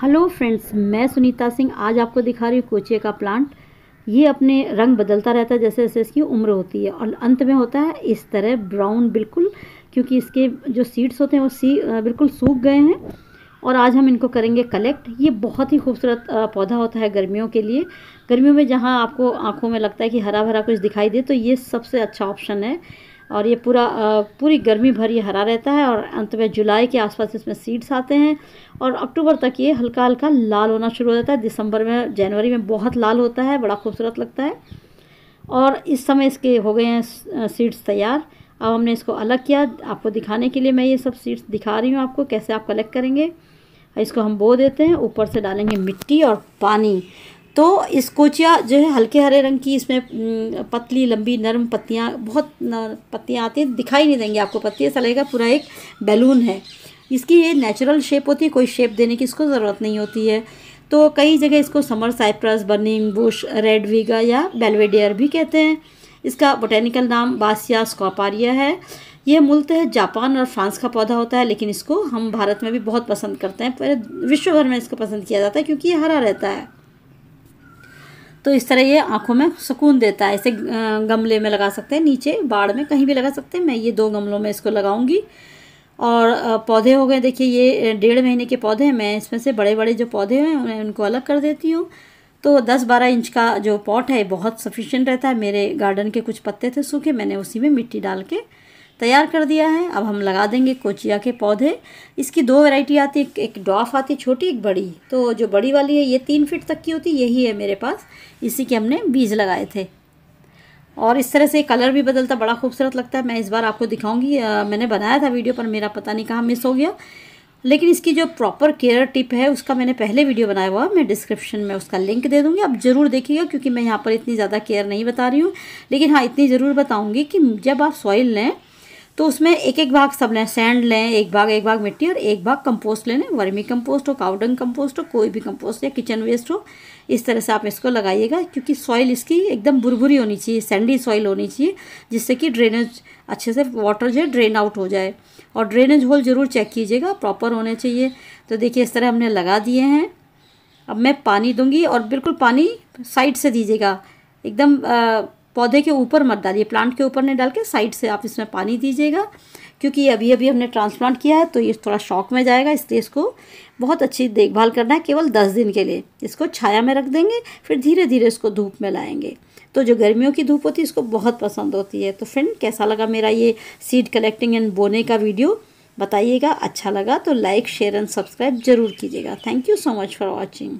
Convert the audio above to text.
hello friends मैं सुनीता सिंह आज आपको दिखा रही हूँ कोचे का प्लांट ये अपने रंग बदलता रहता है जैसे जैसे इसकी उम्र होती है और अंत में होता है इस तरह ब्राउन बिल्कुल क्योंकि इसके जो सीड्स होते हैं वो सी बिल्कुल सूख गए हैं और आज हम इनको करेंगे कलेक्ट ये बहुत ही खूबसूरत पौधा होता है गर्मियों के लिए गर्मियों में जहाँ आपको आँखों में लगता है कि हरा भरा कुछ दिखाई दे तो ये सबसे अच्छा ऑप्शन है और ये पूरा पूरी गर्मी भर ये हरा रहता है और अंत में जुलाई के आसपास इसमें सीड्स आते हैं और अक्टूबर तक ये हल्का हल्का लाल होना शुरू हो जाता है दिसंबर में जनवरी में बहुत लाल होता है बड़ा खूबसूरत लगता है और इस समय इसके हो गए हैं सीड्स तैयार अब हमने इसको अलग किया आपको दिखाने के लिए मैं ये सब सीड्स दिखा रही हूँ आपको कैसे आप कलेक्ट करेंगे इसको हम बो देते हैं ऊपर से डालेंगे मिट्टी और पानी तो कोचिया जो है हल्के हरे रंग की इसमें पतली लंबी नरम पत्तियाँ बहुत पत्तियाँ आती हैं दिखाई नहीं देंगी आपको पत्ती ऐसा लगेगा पूरा एक बैलून है इसकी ये नेचुरल शेप होती है कोई शेप देने की इसको ज़रूरत नहीं होती है तो कई जगह इसको summer cypress burning bush red वीगा या बेलवेडियर भी कहते हैं इसका बोटेनिकल नाम बासिया स्कॉपारिया है यह मूलतः जापान और फ्रांस का पौधा होता है लेकिन इसको हम भारत में भी बहुत पसंद करते हैं पूरे विश्व भर में इसको पसंद किया जाता है क्योंकि ये हरा रहता है तो इस तरह ये आँखों में सुकून देता है इसे गमले में लगा सकते हैं नीचे बाड़ में कहीं भी लगा सकते हैं मैं ये दो गमलों में इसको लगाऊंगी और पौधे हो गए देखिए ये डेढ़ महीने के पौधे हैं मैं इसमें से बड़े बड़े जो पौधे हैं उन्हें उनको अलग कर देती हूँ तो 10-12 इंच का जो पॉट है बहुत सफिशेंट रहता है मेरे गार्डन के कुछ पत्ते थे सूखे मैंने उसी में मिट्टी डाल के तैयार कर दिया है अब हम लगा देंगे कोचिया के पौधे इसकी दो वैरायटी आती है एक डॉफ आती है छोटी एक बड़ी तो जो बड़ी वाली है ये तीन फीट तक की होती यही है मेरे पास इसी के हमने बीज लगाए थे और इस तरह से कलर भी बदलता बड़ा खूबसूरत लगता है मैं इस बार आपको दिखाऊंगी मैंने बनाया था वीडियो पर मेरा पता नहीं कहाँ मिस हो गया लेकिन इसकी जो प्रॉपर केयर टिप है उसका मैंने पहले वीडियो बनाया हुआ मैं डिस्क्रिप्शन में उसका लिंक दे दूँगी आप ज़रूर देखिएगा क्योंकि मैं यहाँ पर इतनी ज़्यादा केयर नहीं बता रही हूँ लेकिन हाँ इतनी ज़रूर बताऊँगी कि जब आप सॉइल लें तो उसमें एक एक भाग सब लें सैंड लें एक भाग एक भाग मिट्टी और एक भाग कंपोस्ट ले लें वर्मी कंपोस्ट हो काउडंग कंपोस्ट हो कोई भी कंपोस्ट या किचन वेस्ट हो इस तरह से आप इसको लगाइएगा क्योंकि सॉइल इसकी एकदम बुरभुरी होनी चाहिए सैंडी सॉइल होनी चाहिए जिससे कि ड्रेनेज अच्छे से वाटर जो है ड्रेन आउट हो जाए और ड्रेनेज होल ज़रूर चेक कीजिएगा प्रॉपर होने चाहिए तो देखिए इस तरह हमने लगा दिए हैं अब मैं पानी दूंगी और बिल्कुल पानी साइड से दीजिएगा एकदम पौधे के ऊपर मत डालिए प्लांट के ऊपर नहीं डाल के साइड से आप इसमें पानी दीजिएगा क्योंकि अभी अभी हमने ट्रांसप्लांट किया है तो ये थोड़ा शॉक में जाएगा इसलिए इसको बहुत अच्छी देखभाल करना है केवल दस दिन के लिए इसको छाया में रख देंगे फिर धीरे धीरे इसको धूप में लाएंगे तो जो गर्मियों की धूप होती है इसको बहुत पसंद होती है तो फ्रेंड कैसा लगा मेरा ये सीड कलेक्टिंग एंड बोने का वीडियो बताइएगा अच्छा लगा तो लाइक शेयर एंड सब्सक्राइब जरूर कीजिएगा thank you so much for watching